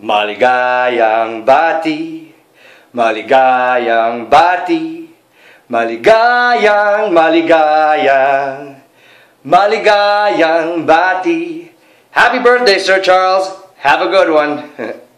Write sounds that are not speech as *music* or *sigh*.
Maligayang bati, maligayang bati, maligayang, maligayang, maligayang bati. Happy birthday, Sir Charles. Have a good one. *laughs*